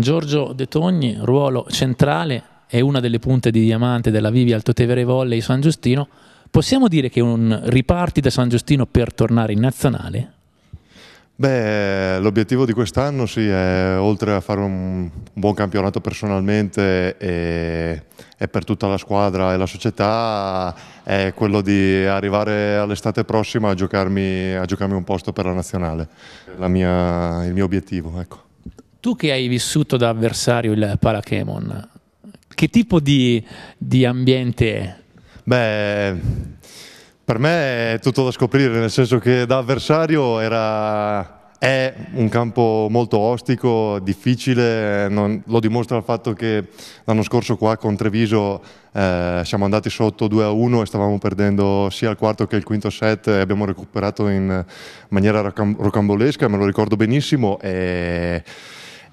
Giorgio De Togni, ruolo centrale e una delle punte di diamante della Vivi Altotevere Volley San Giustino, possiamo dire che un riparti da San Giustino per tornare in nazionale? Beh, l'obiettivo di quest'anno sì, è oltre a fare un buon campionato personalmente e, e, per tutta la squadra e la società, è quello di arrivare all'estate prossima a giocarmi, a giocarmi un posto per la nazionale, la mia, il mio obiettivo. Ecco. Tu che hai vissuto da avversario il Palachemon, che tipo di, di ambiente è? Beh, per me è tutto da scoprire, nel senso che da avversario era è un campo molto ostico, difficile, non, lo dimostra il fatto che l'anno scorso qua con Treviso eh, siamo andati sotto 2 a 1 e stavamo perdendo sia il quarto che il quinto set e abbiamo recuperato in maniera rocambolesca, me lo ricordo benissimo. E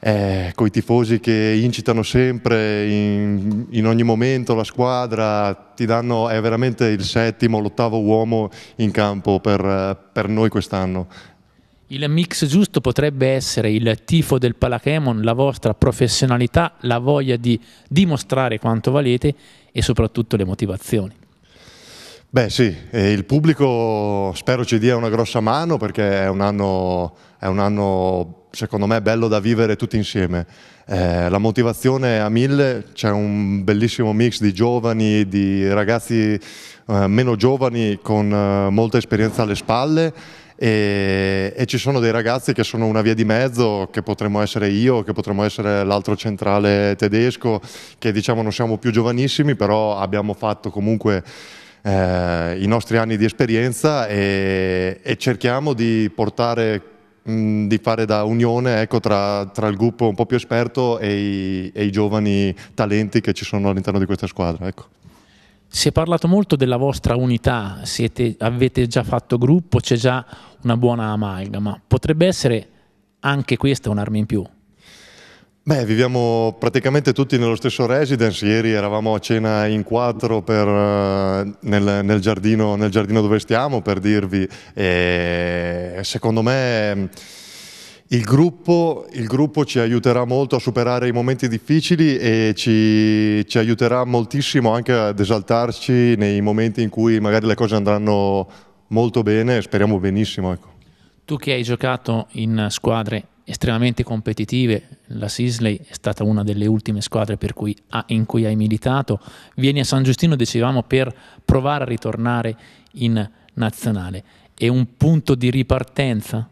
eh, con i tifosi che incitano sempre in, in, ogni momento la squadra, ti danno, è veramente il settimo, l'ottavo uomo in campo per, per noi quest'anno. Il mix giusto potrebbe essere il tifo del Palachemon, la vostra professionalità, la voglia di dimostrare quanto valete e soprattutto le motivazioni. Beh sì, il pubblico spero ci dia una grossa mano perché è un anno, è un anno secondo me bello da vivere tutti insieme. Eh, la motivazione è a mille, c'è un bellissimo mix di giovani, di ragazzi eh, meno giovani con eh, molta esperienza alle spalle e, e, ci sono dei ragazzi che sono una via di mezzo, che potremmo essere io, che potremmo essere l'altro centrale tedesco, che diciamo non siamo più giovanissimi, però abbiamo fatto comunque eh, i nostri anni di esperienza e, e cerchiamo di portare di fare da unione ecco, tra, tra, il gruppo un po' più esperto e i, e i giovani talenti che ci sono all'interno di questa squadra. Ecco. Si è parlato molto della vostra unità, Siete, avete già fatto gruppo, c'è già una buona amalgama. Potrebbe essere anche questa un'arma in più? Beh, viviamo praticamente tutti nello stesso residence, ieri eravamo a cena in quattro per, eh, nel, nel, giardino, nel, giardino, dove stiamo per dirvi, e secondo me mm, il gruppo, il gruppo, ci aiuterà molto a superare i momenti difficili e ci, ci aiuterà moltissimo anche ad esaltarci nei momenti in cui magari le cose andranno molto bene, speriamo benissimo. Ecco. Tu che hai giocato in squadre estremamente competitive, la Sisley è stata una delle ultime squadre cui, in cui hai militato, vieni a San Giustino, dicevamo, per provare a ritornare in nazionale. È un punto di ripartenza?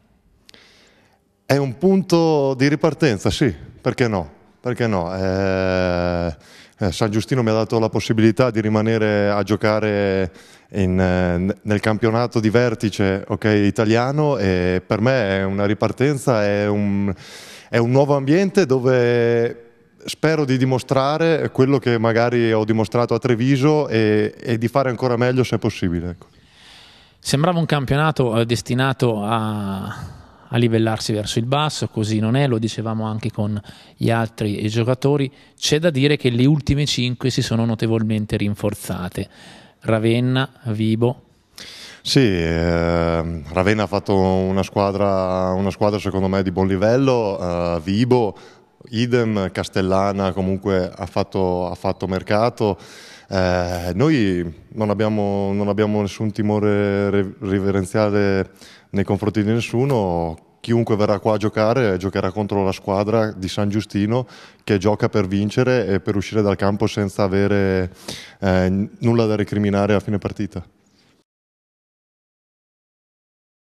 È un punto di ripartenza, sì, perché no? Perché no? Eh, eh, San Giustino mi ha dato la possibilità di rimanere a giocare in, eh, nel campionato di vertice okay, italiano e per me è una ripartenza, è un, è un nuovo ambiente dove spero di dimostrare quello che magari ho dimostrato a Treviso e, e di fare ancora meglio se possibile. Ecco. Sembrava un campionato eh, destinato a a livellarsi verso il basso, così non è, lo dicevamo anche con gli altri giocatori, c'è da dire che le ultime 5 si sono notevolmente rinforzate, Ravenna, Vibo. Sì, eh, Ravenna ha fatto una squadra, una squadra, secondo me di buon livello, eh, Vibo idem Castellana comunque ha fatto, ha fatto mercato. Eh, noi non abbiamo, non abbiamo, nessun timore riverenziale nei confronti di nessuno. Chiunque verrà qua a giocare giocherà contro la squadra di San Giustino che gioca per vincere e per uscire dal campo senza avere eh, nulla da recriminare a fine partita.